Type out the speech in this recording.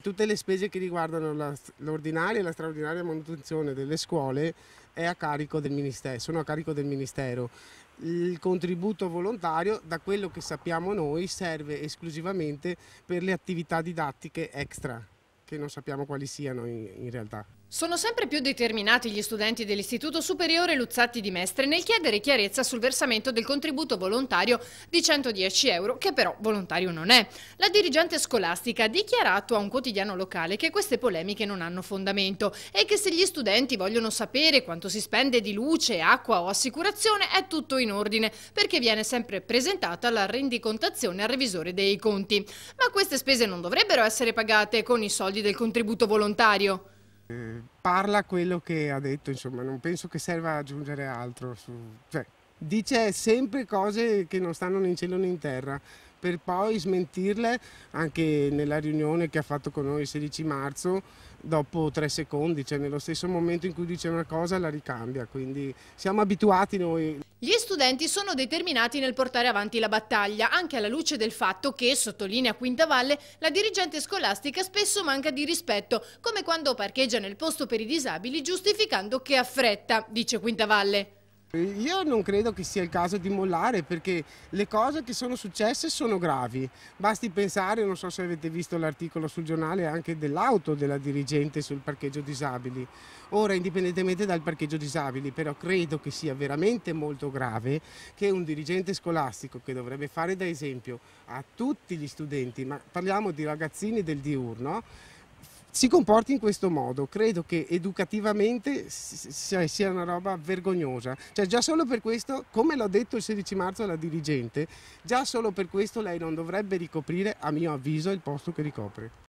Tutte le spese che riguardano l'ordinaria e la straordinaria manutenzione delle scuole a del sono a carico del Ministero. Il contributo volontario, da quello che sappiamo noi, serve esclusivamente per le attività didattiche extra, che non sappiamo quali siano in, in realtà. Sono sempre più determinati gli studenti dell'Istituto Superiore Luzzatti di Mestre nel chiedere chiarezza sul versamento del contributo volontario di 110 euro, che però volontario non è. La dirigente scolastica ha dichiarato a un quotidiano locale che queste polemiche non hanno fondamento e che se gli studenti vogliono sapere quanto si spende di luce, acqua o assicurazione è tutto in ordine, perché viene sempre presentata la rendicontazione al revisore dei conti. Ma queste spese non dovrebbero essere pagate con i soldi del contributo volontario. Eh, parla quello che ha detto, insomma, non penso che serva aggiungere altro. Su, cioè, dice sempre cose che non stanno né in cielo né in terra per poi smentirle anche nella riunione che ha fatto con noi il 16 marzo dopo tre secondi, cioè nello stesso momento in cui dice una cosa la ricambia, quindi siamo abituati noi. Gli studenti sono determinati nel portare avanti la battaglia, anche alla luce del fatto che, sottolinea Quinta Valle, la dirigente scolastica spesso manca di rispetto, come quando parcheggia nel posto per i disabili giustificando che ha fretta, dice Quinta Valle. Io non credo che sia il caso di mollare perché le cose che sono successe sono gravi. Basti pensare, non so se avete visto l'articolo sul giornale anche dell'auto della dirigente sul parcheggio disabili. Ora, indipendentemente dal parcheggio disabili, però credo che sia veramente molto grave che un dirigente scolastico che dovrebbe fare da esempio a tutti gli studenti, ma parliamo di ragazzini del diurno, si comporti in questo modo. Credo che educativamente sia una roba vergognosa. Cioè già solo per questo, come l'ha detto il 16 marzo alla dirigente, già solo per questo lei non dovrebbe ricoprire, a mio avviso, il posto che ricopre.